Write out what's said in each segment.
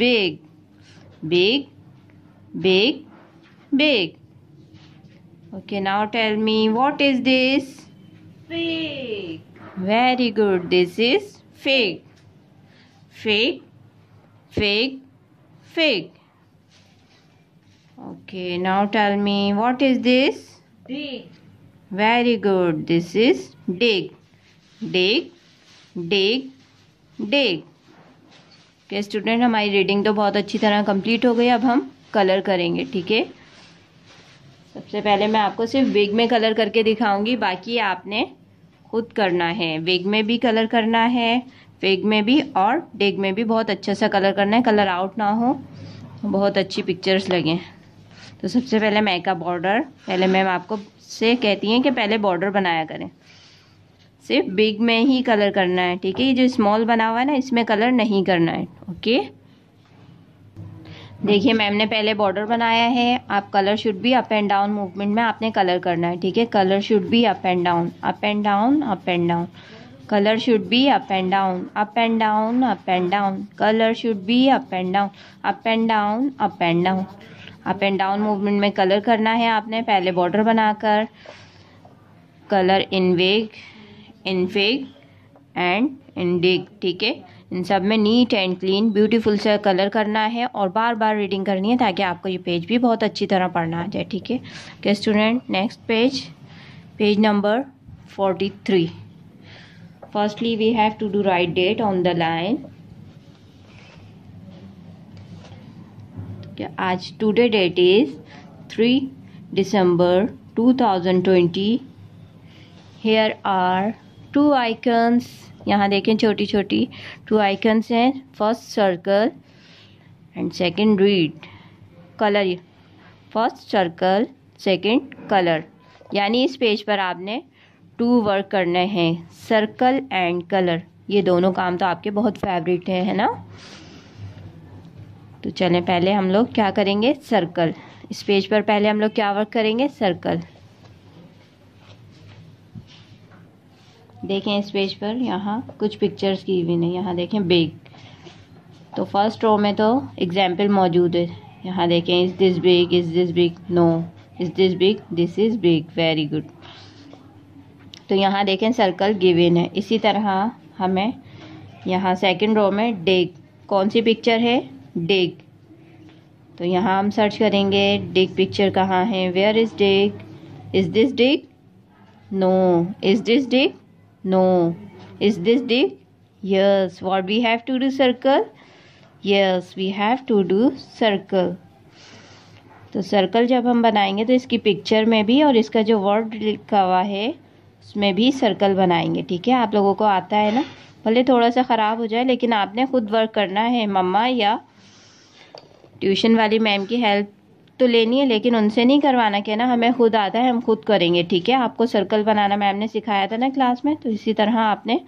big, big, big, big. Okay, now tell me what is this? Fig. Very good. This is fig. Fig, fig, fig. Okay, now tell me what is this? Dig. Very good. This is dig. Dig, dig, dig. Okay student हमारी reading तो बहुत अच्छी तरह complete हो गई अब हम colour करेंगे ठीक है सबसे पहले मैं आपको सिर्फ वेग में कलर करके दिखाऊंगी बाकी आपने खुद करना है वेग में भी कलर करना है वेग में भी और डेग में भी बहुत अच्छा सा कलर करना है कलर आउट ना हो बहुत अच्छी पिक्चर्स लगें तो सबसे पहले मैं का बॉर्डर पहले मैम आपको से कहती हैं कि पहले बॉर्डर बनाया करें सिर्फ बिग में ही कलर करना है ठीक है ये जो स्मॉल बना हुआ है ना इसमें कलर नहीं करना है ओके देखिए मैम ने पहले बॉर्डर बनाया है आप colour should be up and down movement में आपने कलर करना है ठीक है colour should be up and down up and down up and down colour should be up and down up and down up and down colour should be up and down up and down up and down up and down movement में colour करना है आपने पहले border बनाकर colour इन वेग इनफेग and इंडिग ठीक है इन सब में नीट एंड क्लीन ब्यूटीफुल से कलर करना है और बार बार रीडिंग करनी है ताकि आपको ये पेज भी बहुत अच्छी तरह पढ़ना आ जाए ठीक है okay student next page page number forty three firstly we have to do write date on the line आज today date is three December twenty here are two icons यहाँ देखें छोटी छोटी टू आइकन्स हैं first circle and second read colour first circle second colour यानी इस पेज पर आपने टू वर्क करने हैं सर्कल एंड कलर ये दोनों काम तो आपके बहुत फेवरेट हैं है ना तो चलें पहले हम लोग क्या करेंगे सर्कल इस पेज पर पहले हम लोग क्या वर्क करेंगे सर्कल देखें इस पेज पर यहाँ कुछ पिक्चर्स की हुई नहीं यहाँ देखें बिग तो फर्स्ट रो में तो एग्जाम्पल मौजूद है यहाँ देखें is this big is this big no is this big this is big very good तो यहाँ देखें सर्कल गिविन है इसी तरह हमें यहाँ सेकंड रो में डेग कौन सी पिक्चर है डेग तो यहाँ हम सर्च करेंगे डेग पिक्चर कहाँ है where is dig is this dig no is this dig No. Is this dig? Yes. What we have to do circle? Yes, we have to do circle. तो सर्कल जब हम बनाएंगे तो इसकी पिक्चर में भी और इसका जो वर्ड लिखा हुआ है उसमें भी सर्कल बनाएंगे ठीक है आप लोगों को आता है ना भले थोड़ा सा ख़राब हो जाए लेकिन आपने खुद वर्क करना है मम्मा या ट्यूशन वाली मैम की हेल्प तो लेनी है लेकिन उनसे नहीं करवाना कहना हमें खुद आता है हम खुद करेंगे ठीक है आपको सर्कल बनाना मैम ने सिखाया था ना क्लास में तो इसी तरह आपने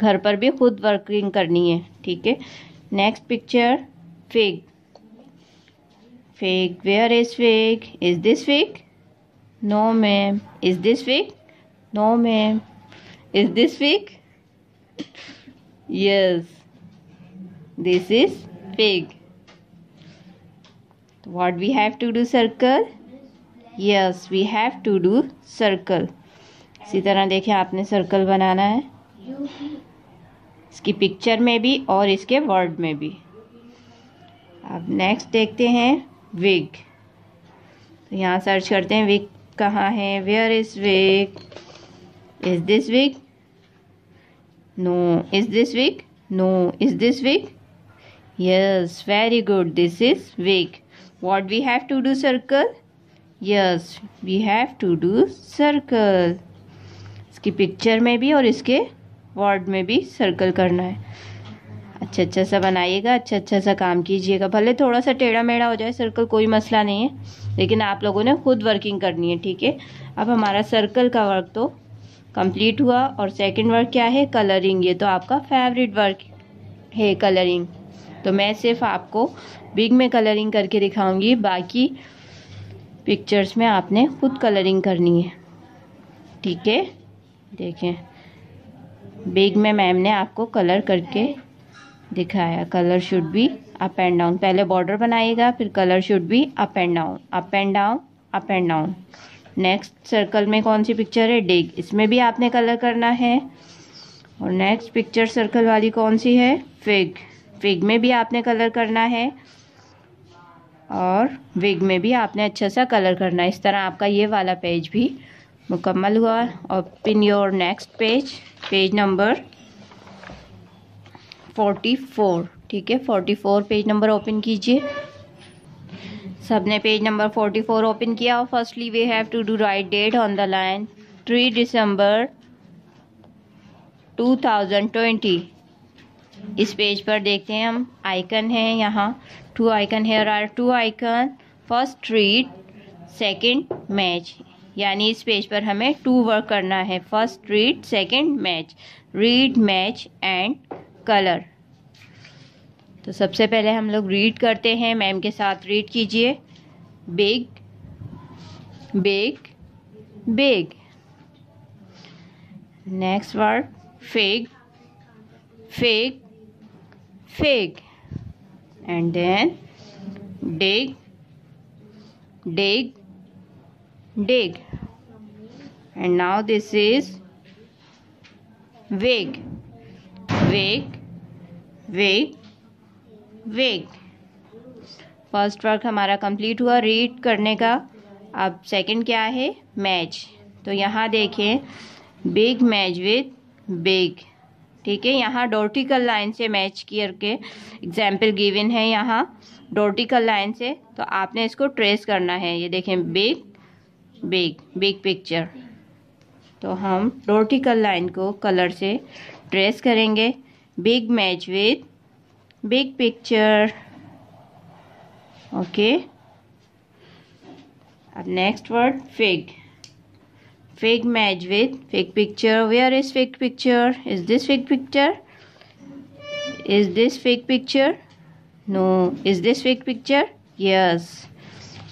घर पर भी खुद वर्किंग करनी है ठीक है next picture fake fake where is fake is this fig no ma'am is this fig no ma'am is this fig yes this is fake what we have to do circle yes we have to do circle इसी तरह देखिए आपने circle बनाना है इसकी picture में भी और इसके वर्ड में भी अब नेक्स्ट देखते हैं विग तो यहाँ सर्च करते हैं विग कहाँ है where is wig is this wig no is this wig no is this wig Yes, very good. This is wig. What we have to do circle? Yes, we have to do circle. इसकी picture में भी और इसके word में भी circle करना है अच्छा अच्छा सा बनाइएगा अच्छा अच्छा सा काम कीजिएगा भले थोड़ा सा टेढ़ा मेढ़ा हो जाए सर्कल कोई मसला नहीं है लेकिन आप लोगों ने खुद वर्किंग करनी है ठीक है अब हमारा सर्कल का वर्क तो कंप्लीट हुआ और सेकंड वर्क क्या है कलरिंग ये तो आपका फेवरेट वर्क है कलरिंग तो मैं सिर्फ आपको बिग में कलरिंग करके दिखाऊंगी बाकी पिक्चर्स में आपने खुद कलरिंग करनी है ठीक है देखें बिग में मैम ने आपको कलर करके दिखाया colour should be up and down पहले बॉर्डर बनाइएगा फिर colour should be up and down up and down up and down next circle में कौन सी पिक्चर है डिग इसमें भी आपने कलर करना है और नेक्स्ट पिक्चर सर्कल वाली कौन सी है फिग विग में भी आपने कलर करना है और विग में भी आपने अच्छा सा कलर करना है इस तरह आपका ये वाला पेज भी मुकम्मल हुआ और pin your next page page number forty four ठीक है forty four page number open कीजिए सब ने page number forty four open किया और firstly we have to do write date on the line three December two thousand twenty इस पेज पर देखते हैं हम आइकन है यहाँ two icon here are two icon first treat second match यानी इस पेज पर हमें टू वर्क करना है first read second match read match and colour तो सबसे पहले हम लोग रीड करते हैं मैम के साथ रीड कीजिए big big big next word fig fake fig and then dig dig dig and now this is wig wig wig wig first work हमारा कंप्लीट हुआ रीड करने का अब सेकंड क्या है मैच तो यहाँ देखें बिग मैच विथ बिग ठीक है यहाँ डोर्टिकल लाइन से मैच करके एग्जाम्पल गिविन है यहाँ डोर्टिकल लाइन से तो आपने इसको ट्रेस करना है ये देखें बिग बिग बिग पिक्चर तो हम डोर्टिकल लाइन को कलर से ट्रेस करेंगे big match with big picture okay अब next word fig fake match with fake picture where is fake picture is this fake picture is this fake picture no is this fake picture yes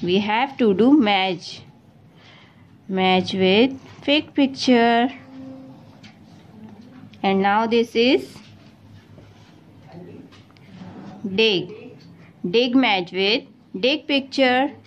we have to do match match with fake picture and now this is dig dig match with dig picture